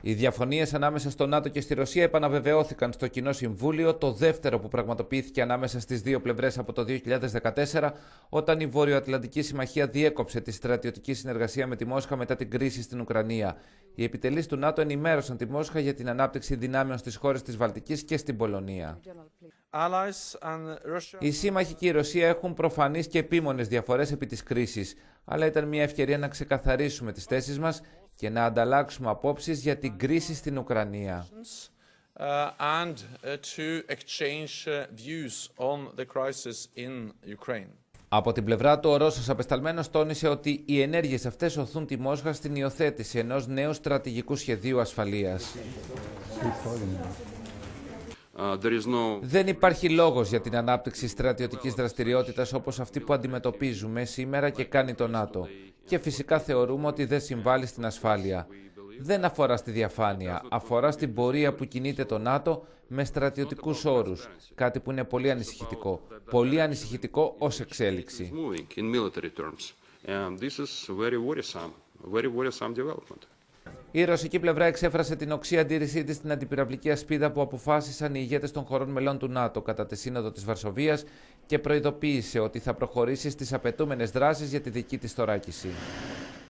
Οι διαφωνίες ανάμεσα στο ΝΑΤΟ και στη Ρωσία επαναβεβαιώθηκαν στο Κοινό Συμβούλιο, το δεύτερο που πραγματοποιήθηκε ανάμεσα στις δύο πλευρές από το 2014, όταν η Βορειοατλαντική Συμμαχία διέκοψε τη στρατιωτική συνεργασία με τη Μόσχα μετά την κρίση στην Ουκρανία. Οι επιτελείς του ΝΑΤΟ ενημέρωσαν τη Μόσχα για την ανάπτυξη δυνάμεων στις χώρες της Βαλτικής και στην Πολωνία. Οι σύμμαχοι και η Ρωσία έχουν προφανείς και επίμονες διαφορές επί της κρίσης, αλλά ήταν μια ευκαιρία να ξεκαθαρίσουμε τις θέσεις μας και να ανταλλάξουμε απόψεις για την κρίση στην Ουκρανία. Από την πλευρά του, ο Ρώσος απεσταλμένος τόνισε ότι οι ενέργειες αυτές οθούν τη Μόσχα στην υιοθέτηση ενός νέου στρατηγικού σχεδίου ασφαλείας. Uh, Δεν υπάρχει λόγος για την ανάπτυξη στρατιωτικής δραστηριότητας όπως αυτή που αντιμετωπίζουμε σήμερα και κάνει το ΝΑΤΟ και φυσικά θεωρούμε ότι δεν συμβάλλει στην ασφάλεια. Δεν αφορά στη διαφάνεια, αφορά στην πορεία που κινείται το ΝΑΤΟ με στρατιωτικούς όρους. Κάτι που είναι πολύ ανησυχητικό. Πολύ ανησυχητικό ως εξέλιξη. Η ρωσική πλευρά εξέφρασε την οξύ αντίρρησή της στην αντιπυραυλική ασπίδα που αποφάσισαν οι ηγέτες των χωρών μελών του ΝΑΤΟ κατά τη Σύνοδο της Βαρσοβίας και προειδοποίησε ότι θα προχωρήσει στις απαιτούμενες δράσεις για τη δική της θωράκιση.